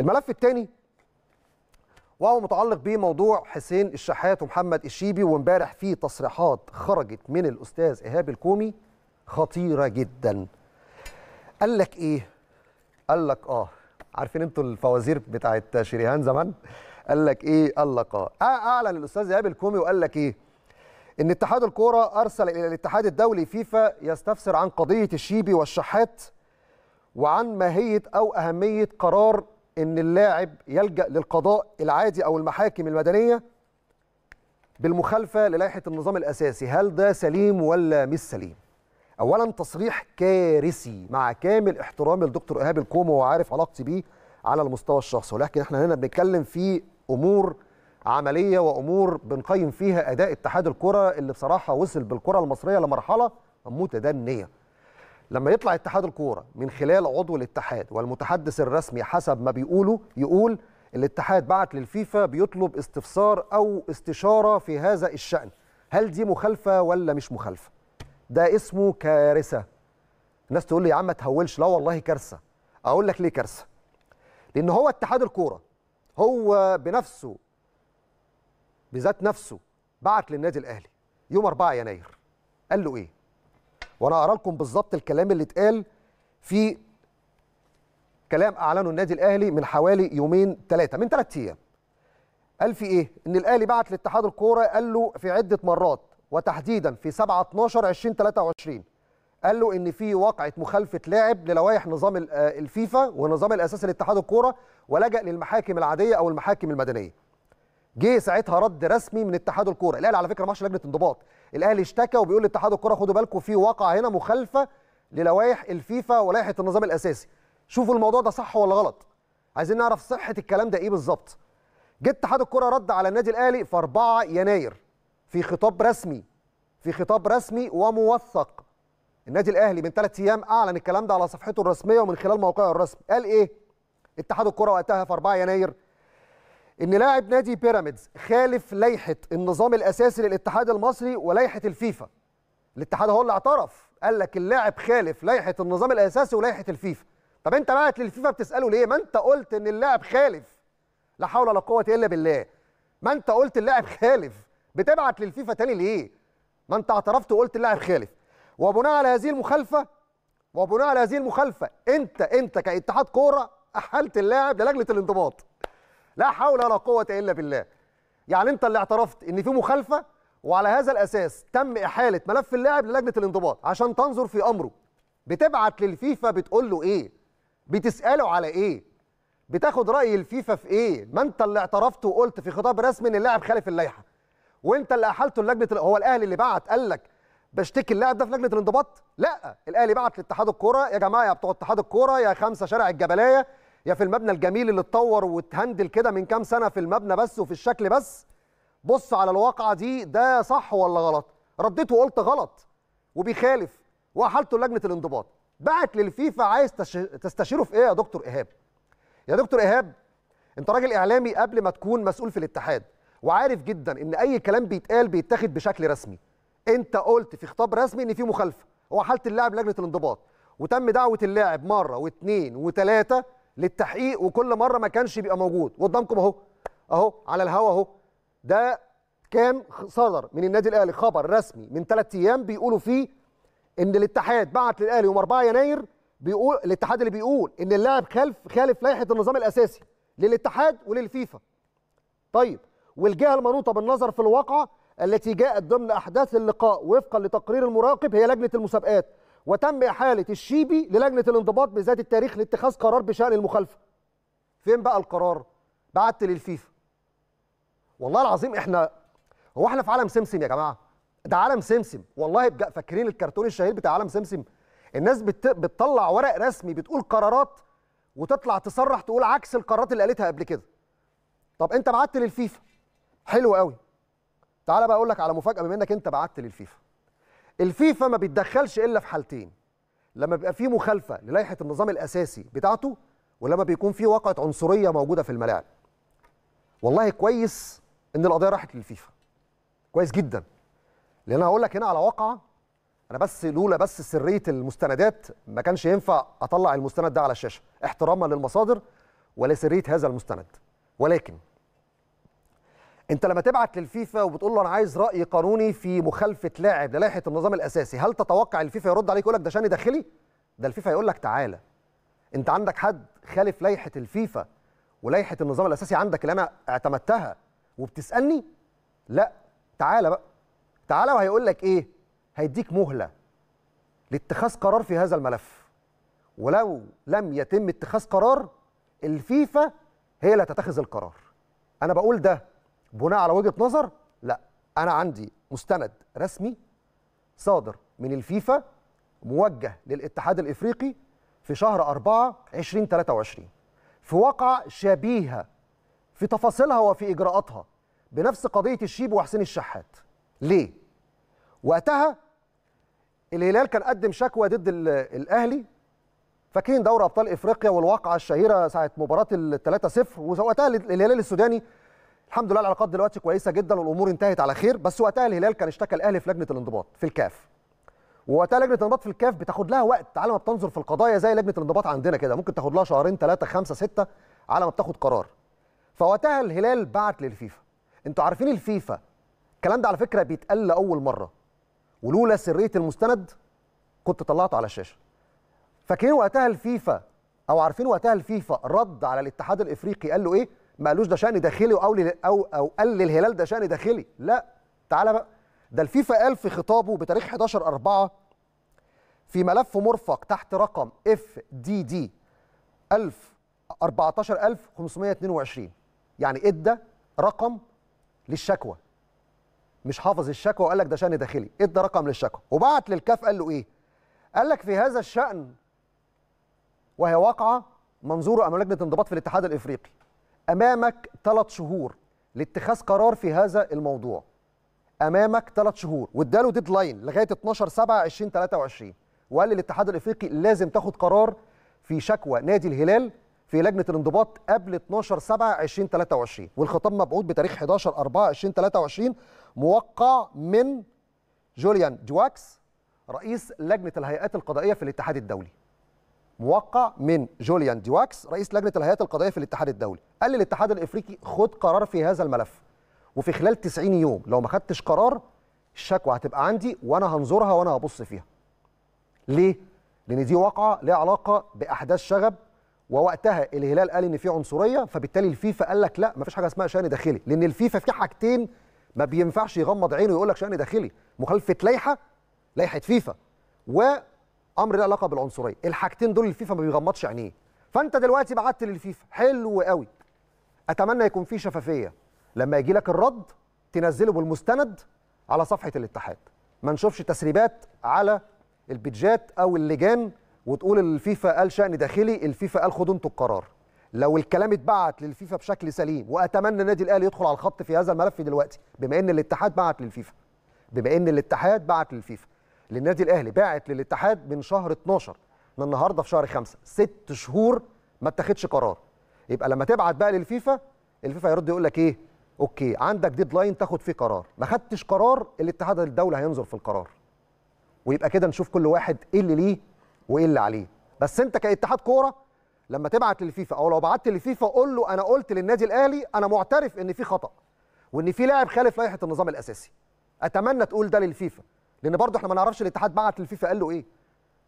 الملف الثاني وهو متعلق بموضوع حسين الشحات ومحمد الشيبي وامبارح في تصريحات خرجت من الاستاذ ايهاب الكومي خطيره جدا قال لك ايه قال لك اه عارفين انتوا الفوازير بتاعت شريهان زمان قال لك ايه قال لك اه, آه، اعلن الاستاذ ايهاب الكومي وقال لك ايه ان اتحاد الكوره ارسل الى الاتحاد الدولي فيفا يستفسر عن قضيه الشيبي والشحات وعن ماهيه او اهميه قرار ان اللاعب يلجا للقضاء العادي او المحاكم المدنيه بالمخالفه للائحه النظام الاساسي هل ده سليم ولا مش سليم اولا تصريح كارثي مع كامل احترامي لدكتور ايهاب الكومو وعارف علاقتي بيه على المستوى الشخصي ولكن احنا هنا بنتكلم في امور عمليه وامور بنقيم فيها اداء اتحاد الكره اللي بصراحه وصل بالكره المصريه لمرحله متدنيه لما يطلع اتحاد الكوره من خلال عضو الاتحاد والمتحدث الرسمي حسب ما بيقولوا يقول الاتحاد بعت للفيفا بيطلب استفسار او استشاره في هذا الشان هل دي مخالفه ولا مش مخالفه ده اسمه كارثه الناس تقول لي يا عم ما تهولش لا والله كارثه اقول لك ليه كارثه لان هو اتحاد الكوره هو بنفسه بذات نفسه بعت للنادي الاهلي يوم 4 يناير قال له ايه وانا اقرا لكم بالظبط الكلام اللي اتقال في كلام اعلنه النادي الاهلي من حوالي يومين ثلاثه من ثلاث ايام قال في ايه ان الاهلي بعت لاتحاد الكوره قال له في عده مرات وتحديدا في 7 12 20 23 قال له ان في وقعه مخالفه لاعب للوائح نظام آه، الفيفا ونظام الاساسي لاتحاد الكوره ولجا للمحاكم العاديه او المحاكم المدنيه جه ساعتها رد رسمي من اتحاد الكوره الاهلي على فكره ما لجنه انضباط الاهلي اشتكى وبيقول لاتحاد الكره خدوا بالكم في وقع هنا مخالفه للوائح الفيفا ولائحه النظام الاساسي شوفوا الموضوع ده صح ولا غلط عايزين نعرف صحه الكلام ده ايه بالظبط جه اتحاد الكره رد على النادي الاهلي في 4 يناير في خطاب رسمي في خطاب رسمي وموثق النادي الاهلي من ثلاث ايام اعلن الكلام ده على صفحته الرسميه ومن خلال موقعه الرسمي قال ايه اتحاد الكره وقتها في 4 يناير ان لاعب نادي بيراميدز خالف لائحه النظام الاساسي للاتحاد المصري ولائحه الفيفا الاتحاد هو اللي اعترف قال لك اللاعب خالف لائحه النظام الاساسي ولائحه الفيفا طب انت بعت للفيفا بتساله ليه ما انت قلت ان اللاعب خالف لا حول ولا قوه الا بالله ما انت قلت اللاعب خالف بتبعت للفيفا تاني ليه ما انت اعترفت وقلت اللاعب خالف وبناء على هذه المخالفه وبناء على هذه المخالفه انت انت كاتحاد كوره احلت اللاعب للجنه الانضباط لا حول ولا قوه الا بالله يعني انت اللي اعترفت ان في مخالفه وعلى هذا الاساس تم احاله ملف اللاعب للجنه الانضباط عشان تنظر في امره بتبعت للفيفا بتقول له ايه بتساله على ايه بتاخد راي الفيفا في ايه ما انت اللي اعترفت وقلت في خطاب رسمي ان اللاعب خالف اللائحه وانت اللي احلته لجنه هو الاهلي اللي بعت قال لك بشتكي اللاعب ده في لجنه الانضباط لا الاهلي بعت لاتحاد الكوره يا جماعه يا بتوع اتحاد الكوره يا خمسه شارع الجبلايه يا في المبنى الجميل اللي اتطور واتهندل كده من كام سنه في المبنى بس وفي الشكل بس بص على الواقعه دي ده صح ولا غلط رديت وقلت غلط وبيخالف وحالته لجنه الانضباط بعت للفيفا عايز تستشيره في ايه يا دكتور ايهاب يا دكتور ايهاب انت راجل اعلامي قبل ما تكون مسؤول في الاتحاد وعارف جدا ان اي كلام بيتقال بيتاخد بشكل رسمي انت قلت في خطاب رسمي ان في مخالفه وحالة اللاعب لجنه الانضباط وتم دعوه اللاعب مره واثنين وثلاثه للتحقيق وكل مره ما كانش بيبقى موجود قدامكم اهو اهو على الهوا اهو ده كان صدر من النادي الاهلي خبر رسمي من ثلاث ايام بيقولوا فيه ان الاتحاد بعت للاهلي يوم 4 يناير بيقول الاتحاد اللي بيقول ان اللاعب خالف خالف لائحه النظام الاساسي للاتحاد وللفيفا. طيب والجهه المنوطه بالنظر في الواقعه التي جاءت ضمن احداث اللقاء وفقا لتقرير المراقب هي لجنه المسابقات وتم إحالة الشيبي للجنة الانضباط بذات التاريخ لاتخاذ قرار بشأن المخالفة فين بقى القرار بعت للفيفا والله العظيم احنا هو احنا في عالم سمسم يا جماعه ده عالم سمسم والله بقى فاكرين الكرتون الشهير بتاع عالم سمسم الناس بت... بتطلع ورق رسمي بتقول قرارات وتطلع تصرح تقول عكس القرارات اللي قالتها قبل كده طب انت بعت للفيفا حلو قوي تعال بقى اقول لك على مفاجاه بما انك انت بعت للفيفا الفيفا ما بيتدخلش الا في حالتين لما بيبقى في مخالفه للائحه النظام الاساسي بتاعته ولما بيكون في واقعه عنصريه موجوده في الملاعب والله كويس ان القضيه راحت للفيفا كويس جدا لان انا هقول لك هنا على واقعه انا بس لولا بس سريه المستندات ما كانش ينفع اطلع المستند ده على الشاشه احتراما للمصادر ولسريه هذا المستند ولكن انت لما تبعت للفيفا وبتقول له انا عايز راي قانوني في مخالفه لاعب للائحه النظام الاساسي هل تتوقع الفيفا يرد عليك يقول لك ده شاني داخلي ده الفيفا يقول لك تعالى انت عندك حد خالف لائحه الفيفا ولائحه النظام الاساسي عندك اللي انا اعتمدتها وبتسالني لا تعالى بقى تعالى وهيقول لك ايه هيديك مهله لاتخاذ قرار في هذا الملف ولو لم يتم اتخاذ قرار الفيفا هي اللي هتتخذ القرار انا بقول ده بناء على وجهه نظر لا انا عندي مستند رسمي صادر من الفيفا موجه للاتحاد الافريقي في شهر 4 2023 في واقعه شبيهه في تفاصيلها وفي اجراءاتها بنفس قضيه الشيب وحسين الشحات ليه وقتها الهلال كان قدم شكوى ضد الاهلي فاكرين دوري ابطال افريقيا والواقعه الشهيره ساعه مباراه ال 3 0 ووقتها الهلال السوداني الحمد لله العلاقات دلوقتي كويسه جدا والامور انتهت على خير بس وقتها الهلال كان اشتكى الاهلي في لجنه الانضباط في الكاف ووقتها لجنه الانضباط في الكاف بتاخد لها وقت على ما بتنظر في القضايا زي لجنه الانضباط عندنا كده ممكن تاخد لها شهرين ثلاثه خمسه سته على ما بتاخد قرار فوقتها الهلال بعت للفيفا انتوا عارفين الفيفا الكلام ده على فكره بيتقال لاول مره ولولا سريه المستند كنت طلعته على الشاشه فاكرين وقتها الفيفا او عارفين وقتها الفيفا رد على الاتحاد الافريقي قال له ايه ما قالوش ده شان داخلي او او او قال للهلال ده شان داخلي لا تعالى بقى ده الفيفا قال في خطابه بتاريخ 11 4 في ملف مرفق تحت رقم اف دي دي 1000 14522 يعني ادى رقم للشكوى مش حافظ الشكوى وقال لك ده شان داخلي ادى رقم للشكوى وبعت للكاف قال له ايه قال لك في هذا الشان وهي واقعه منظور امام لجنه انضباط في الاتحاد الافريقي امامك ثلاث شهور لاتخاذ قرار في هذا الموضوع امامك ثلاث شهور واداله ديدلاين لغايه 12 7 2023 وقال للاتحاد الافريقي لازم تاخد قرار في شكوى نادي الهلال في لجنه الانضباط قبل 12 7 2023 والخطاب مبعوث بتاريخ 11 4 2023 موقع من جوليان جواكس رئيس لجنه الهيئات القضائيه في الاتحاد الدولي موقع من جوليان ديواكس رئيس لجنه الهيئات القضائيه في الاتحاد الدولي قال للاتحاد الافريقي خد قرار في هذا الملف وفي خلال 90 يوم لو ما خدتش قرار الشكوى هتبقى عندي وانا هنظرها وانا هبص فيها ليه لان دي واقعه ليها علاقه باحداث شغب ووقتها الهلال قال ان في عنصريه فبالتالي الفيفا قال لك لا ما فيش حاجه اسمها شان داخلي لان الفيفا في حاجتين ما بينفعش يغمض عينه ويقول لك شان داخلي مخالفه لائحه لائحه فيفا و امر له علاقه بالعنصريه الحاجتين دول الفيفا ما بيغمضش عينيه فانت دلوقتي بعت للفيفا حلو قوي اتمنى يكون في شفافيه لما يجي لك الرد تنزله بالمستند على صفحه الاتحاد ما نشوفش تسريبات على البيتجات او اللجان وتقول الفيفا قال شان داخلي الفيفا قال خدوا انتوا القرار لو الكلام اتبعت للفيفا بشكل سليم واتمنى النادي الاهلي يدخل على الخط في هذا الملف دلوقتي بما ان الاتحاد بعت للفيفا بما ان الاتحاد بعت للفيفا للنادي الاهلي باعت للاتحاد من شهر 12 من النهارده في شهر 5 ست شهور ما اتخذش قرار يبقى لما تبعت بقى للفيفا الفيفا يرد يقول لك ايه اوكي عندك ديدلاين تاخد فيه قرار ما خدتش قرار الاتحاد الدولي هينظر في القرار ويبقى كده نشوف كل واحد ايه اللي ليه وايه اللي عليه بس انت كاتحاد كوره لما تبعت للفيفا او لو بعت للفيفا قول له انا قلت للنادي الاهلي انا معترف ان في خطا وان في لاعب خالف لائحه النظام الاساسي اتمنى تقول ده للفيفا لان برضه احنا ما نعرفش الاتحاد بعت للفيفا قال له ايه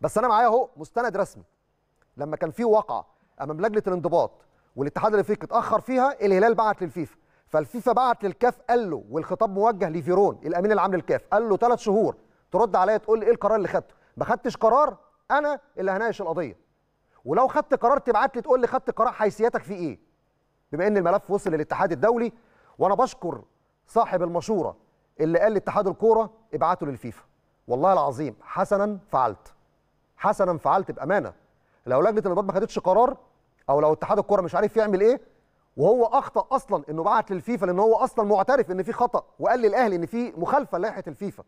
بس انا معايا اهو مستند رسمي لما كان في وقعه امام لجنه الانضباط والاتحاد الافريقي اتاخر فيها الهلال بعت للفيفا فالفيفا بعت للكاف قال له والخطاب موجه لفيرون الامين العام للكاف قال له ثلاث شهور ترد عليا تقول لي ايه القرار اللي خدته ما خدتش قرار انا اللي هناقش القضيه ولو خدت قرار تبعت لي تقول لي خدت قرار حيثياتك فيه ايه بما ان الملف وصل للاتحاد الدولي وانا بشكر صاحب المشوره اللي قال لاتحاد الكوره ابعته للفيفا والله العظيم حسنا فعلت حسنا فعلت بامانه لو لجنه الانضباط ما خدتش قرار او لو اتحاد الكوره مش عارف يعمل ايه وهو اخطا اصلا انه بعت للفيفا لان هو اصلا معترف ان في خطا وقال للاهلي ان في مخالفه لائحه الفيفا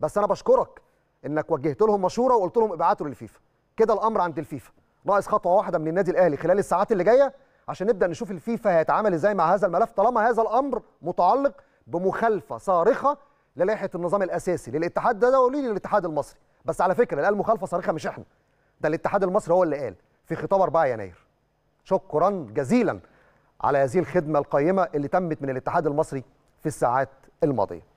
بس انا بشكرك انك وجهت لهم مشوره وقلت لهم ابعتوا للفيفا كده الامر عند الفيفا ناقص خطوه واحده من النادي الاهلي خلال الساعات اللي جايه عشان نبدا نشوف الفيفا هيتعامل ازاي مع هذا الملف طالما هذا الامر متعلق بمخالفه صارخه للائحه النظام الاساسي للاتحاد ده دولي للاتحاد المصري بس على فكره اللي قال مخالفه صارخه مش احنا ده الاتحاد المصري هو اللي قال في خطاب 4 يناير شكرا جزيلا على هذه الخدمه القيمه اللي تمت من الاتحاد المصري في الساعات الماضيه